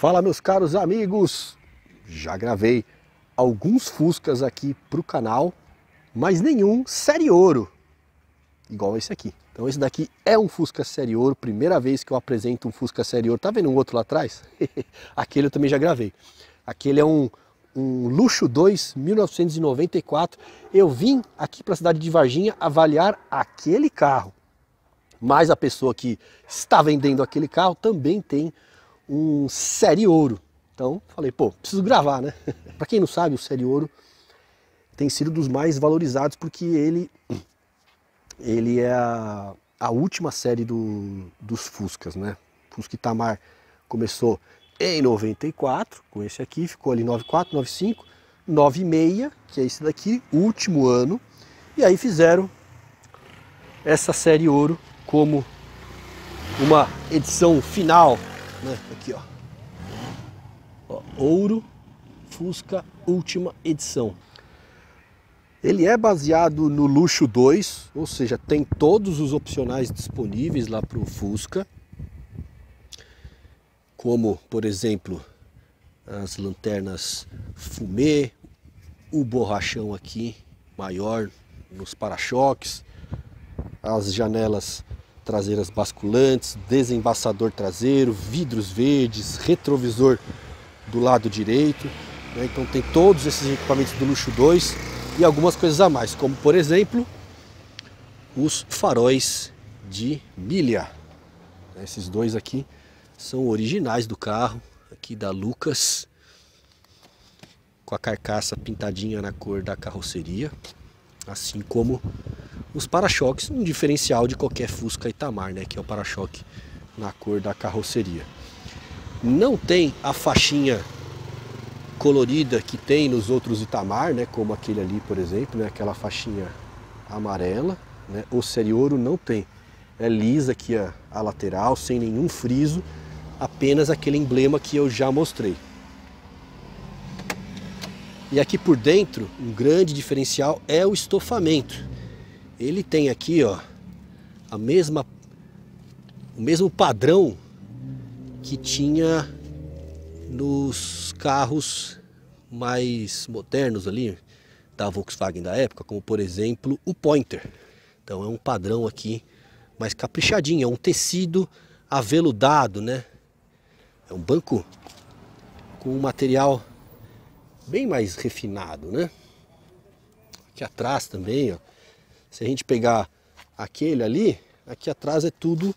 Fala meus caros amigos, já gravei alguns Fuscas aqui para o canal, mas nenhum série ouro, igual esse aqui. Então esse daqui é um Fusca série ouro, primeira vez que eu apresento um Fusca série ouro. Tá vendo um outro lá atrás? Aquele eu também já gravei. Aquele é um, um Luxo 2 1994. Eu vim aqui para a cidade de Varginha avaliar aquele carro. Mas a pessoa que está vendendo aquele carro também tem um série ouro. Então falei, pô, preciso gravar, né? Para quem não sabe, o série ouro tem sido dos mais valorizados porque ele ele é a, a última série do, dos Fuscas, né? Fusca Itamar começou em 94 com esse aqui, ficou ali 94, 95, 96, que é esse daqui, último ano. E aí fizeram essa série ouro como uma edição final né? Aqui, ó. ó. Ouro Fusca última edição. Ele é baseado no Luxo 2, ou seja, tem todos os opcionais disponíveis lá para o Fusca, como, por exemplo, as lanternas fumê, o borrachão aqui maior nos para-choques, as janelas traseiras basculantes, desembaçador traseiro, vidros verdes, retrovisor do lado direito. Né? Então tem todos esses equipamentos do luxo 2 e algumas coisas a mais, como por exemplo os faróis de milha. Né, esses dois aqui são originais do carro, aqui da Lucas, com a carcaça pintadinha na cor da carroceria, assim como os para-choques, um diferencial de qualquer Fusca Itamar, né? Que é o para-choque na cor da carroceria. Não tem a faixinha colorida que tem nos outros Itamar, né? Como aquele ali, por exemplo, né? Aquela faixinha amarela, né? O série ouro não tem. É lisa aqui a, a lateral, sem nenhum friso, apenas aquele emblema que eu já mostrei. E aqui por dentro, um grande diferencial é o estofamento ele tem aqui, ó, a mesma o mesmo padrão que tinha nos carros mais modernos ali da Volkswagen da época, como por exemplo o Pointer. Então é um padrão aqui mais caprichadinho, é um tecido aveludado, né? É um banco com um material bem mais refinado, né? Aqui atrás também, ó, se a gente pegar aquele ali, aqui atrás é tudo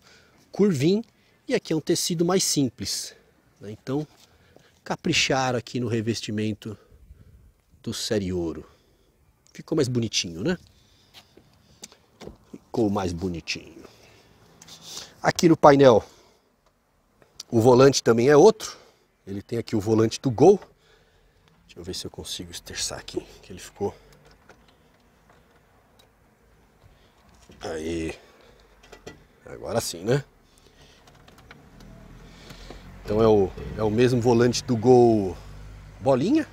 curvinho e aqui é um tecido mais simples. Né? Então, caprichar aqui no revestimento do série ouro. Ficou mais bonitinho, né? Ficou mais bonitinho. Aqui no painel, o volante também é outro. Ele tem aqui o volante do Gol. Deixa eu ver se eu consigo esterçar aqui, que ele ficou Aí. Agora sim, né? Então é o, é o mesmo volante do Gol Bolinha.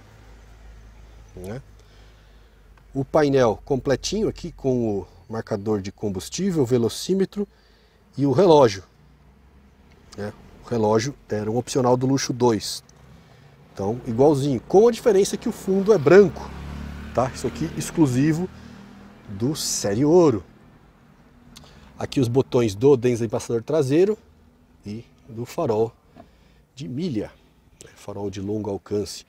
Né? O painel completinho aqui com o marcador de combustível, velocímetro e o relógio. Né? O relógio era um opcional do luxo 2. Então, igualzinho, com a diferença que o fundo é branco. Tá? Isso aqui exclusivo do Série Ouro. Aqui os botões do desembaçador traseiro e do farol de milha, né? farol de longo alcance.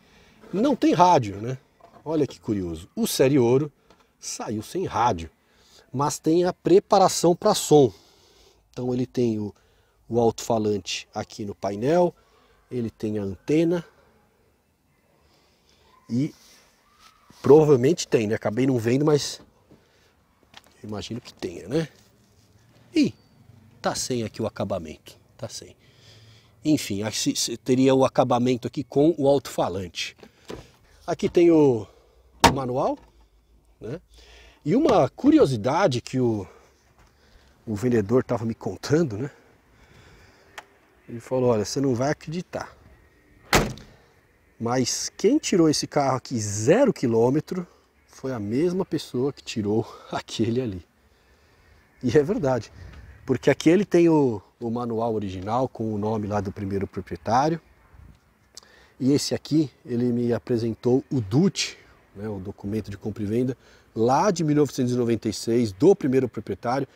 Não tem rádio, né? Olha que curioso. O Série Ouro saiu sem rádio, mas tem a preparação para som. Então ele tem o, o alto-falante aqui no painel, ele tem a antena e provavelmente tem, né? Acabei não vendo, mas imagino que tenha, né? Ih, tá sem aqui o acabamento, tá sem. Enfim, aqui teria o acabamento aqui com o alto-falante. Aqui tem o manual, né? E uma curiosidade que o, o vendedor estava me contando, né? Ele falou, olha, você não vai acreditar. Mas quem tirou esse carro aqui zero quilômetro foi a mesma pessoa que tirou aquele ali. E é verdade, porque aqui ele tem o, o manual original com o nome lá do primeiro proprietário. E esse aqui, ele me apresentou o DUT, né, o documento de compra e venda, lá de 1996, do primeiro proprietário,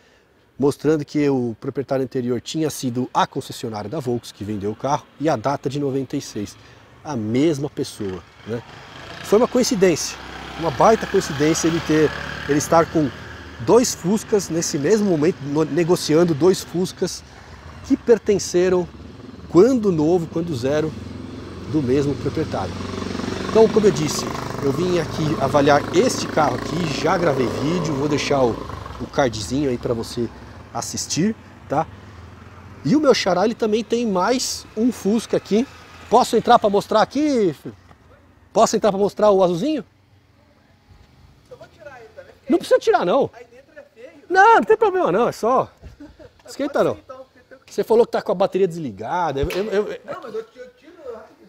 mostrando que o proprietário anterior tinha sido a concessionária da volks que vendeu o carro e a data de 96. A mesma pessoa. Né? Foi uma coincidência, uma baita coincidência ele ter, ele estar com dois Fuscas, nesse mesmo momento, negociando dois Fuscas que pertenceram, quando novo, quando zero, do mesmo proprietário. Então, como eu disse, eu vim aqui avaliar este carro aqui, já gravei vídeo, vou deixar o, o cardzinho aí para você assistir, tá? E o meu xará, ele também tem mais um Fusca aqui. Posso entrar para mostrar aqui? Posso entrar para mostrar o azulzinho? Não precisa tirar não. Não, não tem problema não, é só. Esquenta não. Então, você falou que tá com a bateria desligada. Eu, eu, eu... Não, mas eu, tiro.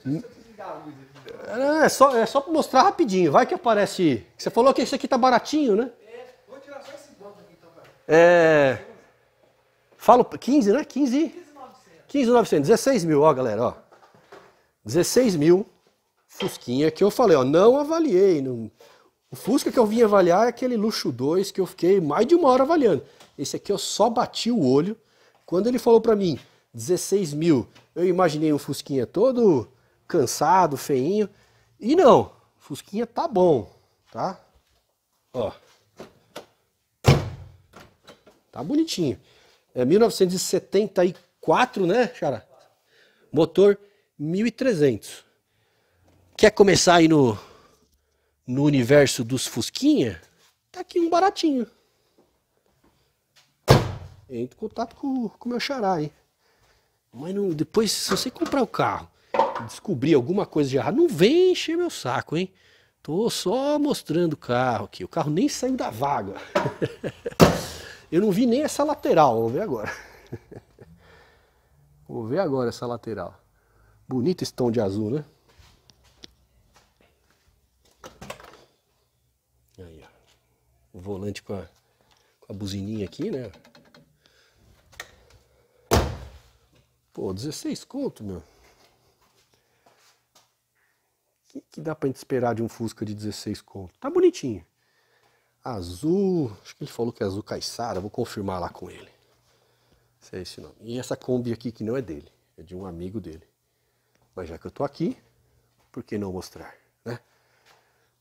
Eu desligar a luz aqui. É, é só, é só pra mostrar rapidinho, vai que aparece. Você falou que isso aqui tá baratinho, né? É, vou tirar só esse banco aqui então, cara. É. Falo 15, né? 15. 15,900. 16 mil, ó, galera, ó. 16 mil. Fusquinha que eu falei, ó, não avaliei. Não... O Fusca que eu vim avaliar é aquele luxo 2 que eu fiquei mais de uma hora avaliando. Esse aqui eu só bati o olho. Quando ele falou para mim 16 mil, eu imaginei um Fusquinha todo cansado, feinho. E não, Fusquinha tá bom, tá? Ó. Tá bonitinho. É 1974, né, Xará? Motor 1300. Quer começar aí no no universo dos Fusquinha, tá aqui um baratinho. Entre em contato com o meu xará aí. Mas não, depois, se você comprar o carro descobrir alguma coisa de errado, não vem encher meu saco, hein? Tô só mostrando o carro aqui. O carro nem saiu da vaga. Eu não vi nem essa lateral, vou ver agora. Vou ver agora essa lateral. Bonito esse tom de azul, né? Aí, ó. O volante com a, com a buzininha aqui, né? Pô, 16 conto, meu. O que, que dá pra gente esperar de um Fusca de 16 conto? Tá bonitinho. Azul, acho que ele falou que é azul caiçara, vou confirmar lá com ele. Se é esse nome. E essa Kombi aqui que não é dele, é de um amigo dele. Mas já que eu tô aqui, por que não mostrar?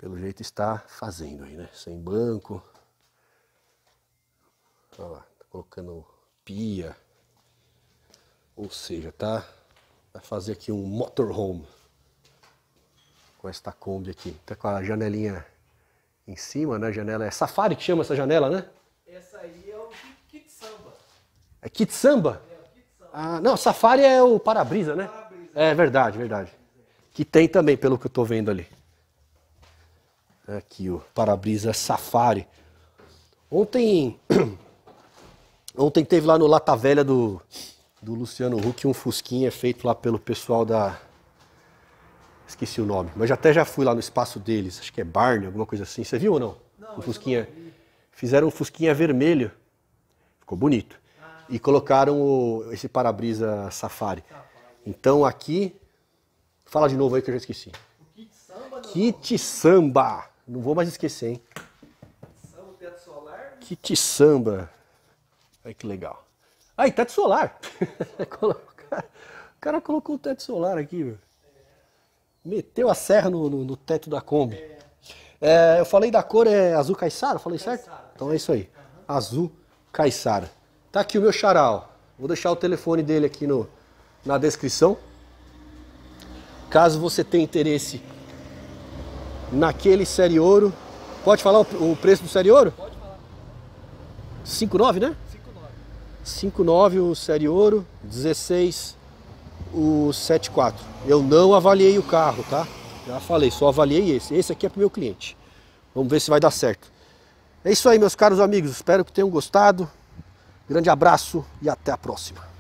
pelo jeito está fazendo aí, né? Sem banco. Olha lá, tá colocando pia. Ou seja, tá vai tá fazer aqui um motorhome com esta Kombi aqui. Tá com a janelinha em cima, né? Janela é Safari que chama essa janela, né? Essa aí é o Kit Samba. É Kit Samba? É, o Kit Samba. Ah, não, Safari é o para-brisa, né? Para é verdade, verdade. Que tem também, pelo que eu tô vendo ali. Aqui o para-brisa Safari. Ontem ontem teve lá no Lata Velha do, do Luciano Huck um fusquinha feito lá pelo pessoal da esqueci o nome, mas até já fui lá no espaço deles, acho que é Barney, alguma coisa assim. Você viu ou não? Não. Um fusquinha. Fizeram um fusquinha vermelho. Ficou bonito. Ah. E colocaram o, esse para-brisa Safari. Tá, então aqui Fala de novo aí que eu já esqueci. O kit samba. Kit samba. Não vou mais esquecer, hein? Samba, teto solar. Que samba. Olha que legal. Aí, teto solar. o cara colocou o teto solar aqui, meu. Meteu a serra no, no, no teto da Kombi. É, é eu falei da cor é azul caiçara, falei certo? Então é isso aí. Azul caiçara. Tá aqui o meu charal. Vou deixar o telefone dele aqui no, na descrição. Caso você tenha interesse naquele série ouro. Pode falar o, o preço do série ouro? Pode falar. 5,9, né? 5,9. 5,9 o série ouro, 16 o 7,4. Eu não avaliei o carro, tá? Já falei, só avaliei esse. Esse aqui é pro meu cliente. Vamos ver se vai dar certo. É isso aí, meus caros amigos. Espero que tenham gostado. Grande abraço e até a próxima.